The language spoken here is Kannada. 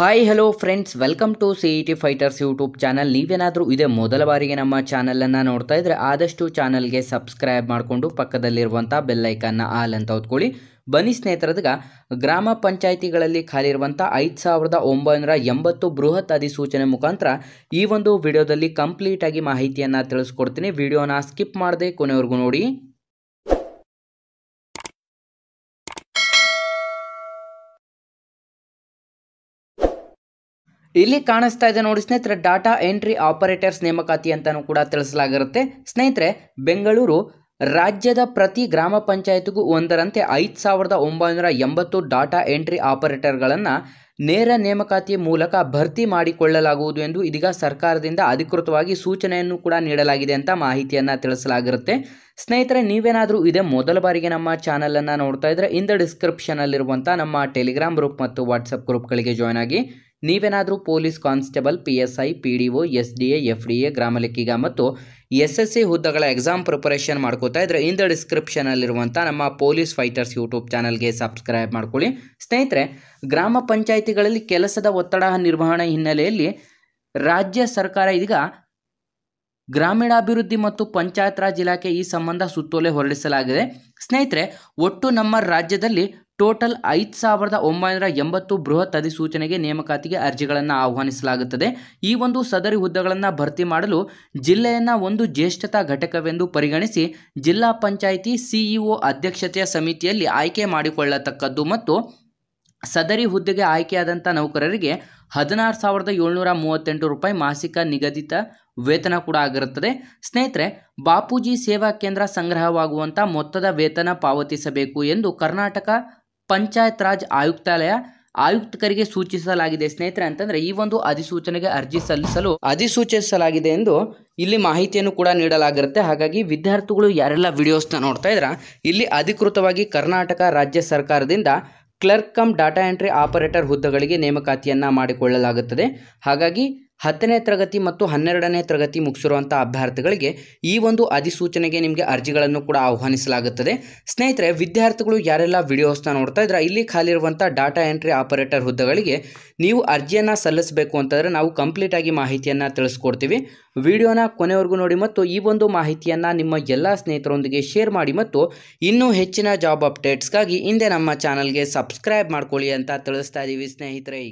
hi hello friends welcome to C E T fighters YouTube channel ನೀವೇನಾದರೂ ಇದೇ ಮೊದಲ ಬಾರಿಗೆ ನಮ್ಮ ಚಾನಲನ್ನು ನೋಡ್ತಾ ಇದ್ದರೆ ಆದಷ್ಟು ಚಾನಲ್ಗೆ ಸಬ್ಸ್ಕ್ರೈಬ್ ಮಾಡಿಕೊಂಡು ಪಕ್ಕದಲ್ಲಿರುವಂಥ ಬೆಲ್ಲೈಕನ್ನ ಆಲ್ ಅಂತ ಓದ್ಕೊಳ್ಳಿ ಬನ್ನಿ ಸ್ನೇಹಿತರದಾಗ ಗ್ರಾಮ ಪಂಚಾಯಿತಿಗಳಲ್ಲಿ ಖಾಲಿರುವಂಥ ಐದು ಸಾವಿರದ ಒಂಬೈನೂರ ಎಂಬತ್ತು ಬೃಹತ್ ಅಧಿಸೂಚನೆ ಮುಖಾಂತರ ಈ ಒಂದು ವಿಡಿಯೋದಲ್ಲಿ ಕಂಪ್ಲೀಟಾಗಿ ಮಾಹಿತಿಯನ್ನು ತಿಳಿಸ್ಕೊಡ್ತೀನಿ ವಿಡಿಯೋನ ಸ್ಕಿಪ್ ಮಾಡದೆ ಕೊನೆವರೆಗೂ ನೋಡಿ ಇಲ್ಲಿ ಕಾಣಿಸ್ತಾ ಇದೆ ನೋಡಿ ಸ್ನೇಹಿತರೆ ಡಾಟಾ ಎಂಟ್ರಿ ಆಪರೇಟರ್ಸ್ ನೇಮಕಾತಿ ಅಂತಲೂ ಕೂಡ ತಿಳಿಸಲಾಗಿರುತ್ತೆ ಸ್ನೇಹಿತರೆ ಬೆಂಗಳೂರು ರಾಜ್ಯದ ಪ್ರತಿ ಗ್ರಾಮ ಪಂಚಾಯತ್ಗೂ ಒಂದರಂತೆ ಐದು ಸಾವಿರದ ಒಂಬೈನೂರ ಎಂಬತ್ತು ಡಾಟಾ ಎಂಟ್ರಿ ಆಪರೇಟರ್ಗಳನ್ನು ನೇರ ನೇಮಕಾತಿಯ ಮೂಲಕ ಭರ್ತಿ ಮಾಡಿಕೊಳ್ಳಲಾಗುವುದು ಎಂದು ಇದೀಗ ಸರ್ಕಾರದಿಂದ ಅಧಿಕೃತವಾಗಿ ಸೂಚನೆಯನ್ನು ಕೂಡ ನೀಡಲಾಗಿದೆ ಅಂತ ಮಾಹಿತಿಯನ್ನು ತಿಳಿಸಲಾಗಿರುತ್ತೆ ಸ್ನೇಹಿತರೆ ನೀವೇನಾದರೂ ಇದೇ ಮೊದಲ ಬಾರಿಗೆ ನಮ್ಮ ಚಾನಲನ್ನು ನೋಡ್ತಾ ಇದ್ದರೆ ಇಂದ ಡಿಸ್ಕ್ರಿಪ್ಷನಲ್ಲಿರುವಂಥ ನಮ್ಮ ಟೆಲಿಗ್ರಾಮ್ ಗ್ರೂಪ್ ಮತ್ತು ವಾಟ್ಸಪ್ ಗ್ರೂಪ್ಗಳಿಗೆ ಜಾಯ್ನ್ ಆಗಿ ನೀವೇನಾದರೂ police constable P S I P D O S D A F D A ಗ್ರಾಮ ಲೆಕ್ಕಿಗ ಮತ್ತು ಎಸ್ ಎಸ್ ಸಿ ಹುದ್ದೆಗಳ ಎಕ್ಸಾಮ್ ಪ್ರಿಪರೇಷನ್ ಮಾಡ್ಕೋತಾ ಇದ್ರೆ ಇಂದ ಡಿಸ್ಕ್ರಿಪ್ಷನಲ್ಲಿರುವಂಥ ನಮ್ಮ ಪೊಲೀಸ್ ಫೈಟರ್ಸ್ ಯೂಟ್ಯೂಬ್ ಚಾನಲ್ಗೆ ಸಬ್ಸ್ಕ್ರೈಬ್ ಮಾಡ್ಕೊಳ್ಳಿ ಸ್ನೇಹಿತರೆ ಗ್ರಾಮ ಪಂಚಾಯಿತಿಗಳಲ್ಲಿ ಕೆಲಸದ ಒತ್ತಡ ನಿರ್ವಹಣೆ ಹಿನ್ನೆಲೆಯಲ್ಲಿ ರಾಜ್ಯ ಸರ್ಕಾರ ಈಗ ಗ್ರಾಮೀಣಾಭಿವೃದ್ಧಿ ಮತ್ತು ಪಂಚಾಯತ್ ರಾಜ್ ಇಲಾಖೆ ಈ ಸಂಬಂಧ ಸುತ್ತೋಲೆ ಹೊರಡಿಸಲಾಗಿದೆ ಸ್ನೇಹಿತರೆ ಒಟ್ಟು ನಮ್ಮ ರಾಜ್ಯದಲ್ಲಿ ಟೋಟಲ್ ಐದು ಸಾವಿರದ ಒಂಬೈನೂರ ಎಂಬತ್ತು ಬೃಹತ್ ಅಧಿಸೂಚನೆಗೆ ನೇಮಕಾತಿಗೆ ಅರ್ಜಿಗಳನ್ನು ಆಹ್ವಾನಿಸಲಾಗುತ್ತದೆ ಈ ಒಂದು ಸದರಿ ಹುದ್ದೆಗಳನ್ನು ಭರ್ತಿ ಮಾಡಲು ಜಿಲ್ಲೆಯನ್ನು ಒಂದು ಜ್ಯೇಷ್ಠತಾ ಘಟಕವೆಂದು ಪರಿಗಣಿಸಿ ಜಿಲ್ಲಾ ಪಂಚಾಯಿತಿ ಸಿಇಒ ಅಧ್ಯಕ್ಷತೆಯ ಸಮಿತಿಯಲ್ಲಿ ಆಯ್ಕೆ ಮಾಡಿಕೊಳ್ಳತಕ್ಕದ್ದು ಮತ್ತು ಸದರಿ ಹುದ್ದೆಗೆ ಆಯ್ಕೆಯಾದಂಥ ನೌಕರರಿಗೆ ಹದಿನಾರು ಸಾವಿರದ ಏಳ್ನೂರ ಮೂವತ್ತೆಂಟು ರೂಪಾಯಿ ಮಾಸಿಕ ನಿಗದಿತ ವೇತನ ಕೂಡ ಆಗಿರುತ್ತದೆ ಸ್ನೇಹಿತರೆ ಬಾಪೂಜಿ ಸೇವಾ ಕೇಂದ್ರ ಸಂಗ್ರಹವಾಗುವಂಥ ಮೊತ್ತದ ವೇತನ ಪಾವತಿಸಬೇಕು ಎಂದು ಕರ್ನಾಟಕ ಪಂಚಾಯತ್ ರಾಜ್ ಆಯುಕ್ತಾಲಯ ಆಯುಕ್ತಕರಿಗೆ ಸೂಚಿಸಲಾಗಿದೆ ಸ್ನೇಹಿತರೆ ಅಂತಂದ್ರೆ ಈ ಒಂದು ಅಧಿಸೂಚನೆಗೆ ಅರ್ಜಿ ಸಲ್ಲಿಸಲು ಅಧಿಸೂಚಿಸಲಾಗಿದೆ ಎಂದು ಇಲ್ಲಿ ಮಾಹಿತಿಯನ್ನು ಕೂಡ ನೀಡಲಾಗಿರುತ್ತೆ ಹಾಗಾಗಿ ವಿದ್ಯಾರ್ಥಿಗಳು ಯಾರೆಲ್ಲ ವಿಡಿಯೋಸ್ನ ನೋಡ್ತಾ ಇದ್ರ ಇಲ್ಲಿ ಅಧಿಕೃತವಾಗಿ ಕರ್ನಾಟಕ ರಾಜ್ಯ ಸರ್ಕಾರದಿಂದ clerk cum data entry operator ಹುದ್ದೆಗಳಿಗೆ ನೇಮಕಾತಿಯನ್ನ ಮಾಡಿಕೊಳ್ಳಲಾಗುತ್ತದೆ ಹಾಗಾಗಿ ಹತ್ತನೇ ತರಗತಿ ಮತ್ತು ಹನ್ನೆರಡನೇ ತರಗತಿ ಮುಗಿಸಿರುವಂಥ ಅಭ್ಯರ್ಥಿಗಳಿಗೆ ಈ ಒಂದು ಅಧಿಸೂಚನೆಗೆ ನಿಮಗೆ ಅರ್ಜಿಗಳನ್ನು ಕೂಡ ಆಹ್ವಾನಿಸಲಾಗುತ್ತದೆ ಸ್ನೇಹಿತರೆ ವಿದ್ಯಾರ್ಥಿಗಳು ಯಾರೆಲ್ಲ ವಿಡಿಯೋಸ್ನ ನೋಡ್ತಾ ಇದ್ರೆ ಇಲ್ಲಿ ಖಾಲಿ ಇರುವಂಥ ಡಾಟಾ ಎಂಟ್ರಿ ಆಪರೇಟರ್ ಹುದ್ದೆಗಳಿಗೆ ನೀವು ಅರ್ಜಿಯನ್ನು ಸಲ್ಲಿಸಬೇಕು ಅಂತಂದರೆ ನಾವು ಕಂಪ್ಲೀಟಾಗಿ ಮಾಹಿತಿಯನ್ನು ತಿಳಿಸ್ಕೊಡ್ತೀವಿ ವಿಡಿಯೋನ ಕೊನೆವರೆಗೂ ನೋಡಿ ಮತ್ತು ಈ ಒಂದು ಮಾಹಿತಿಯನ್ನು ನಿಮ್ಮ ಎಲ್ಲ ಸ್ನೇಹಿತರೊಂದಿಗೆ ಶೇರ್ ಮಾಡಿ ಮತ್ತು ಇನ್ನೂ ಹೆಚ್ಚಿನ ಜಾಬ್ ಅಪ್ಡೇಟ್ಸ್ಗಾಗಿ ಹಿಂದೆ ನಮ್ಮ ಚಾನಲ್ಗೆ ಸಬ್ಸ್ಕ್ರೈಬ್ ಮಾಡ್ಕೊಳ್ಳಿ ಅಂತ ತಿಳಿಸ್ತಾ ಇದ್ದೀವಿ ಸ್ನೇಹಿತರೆ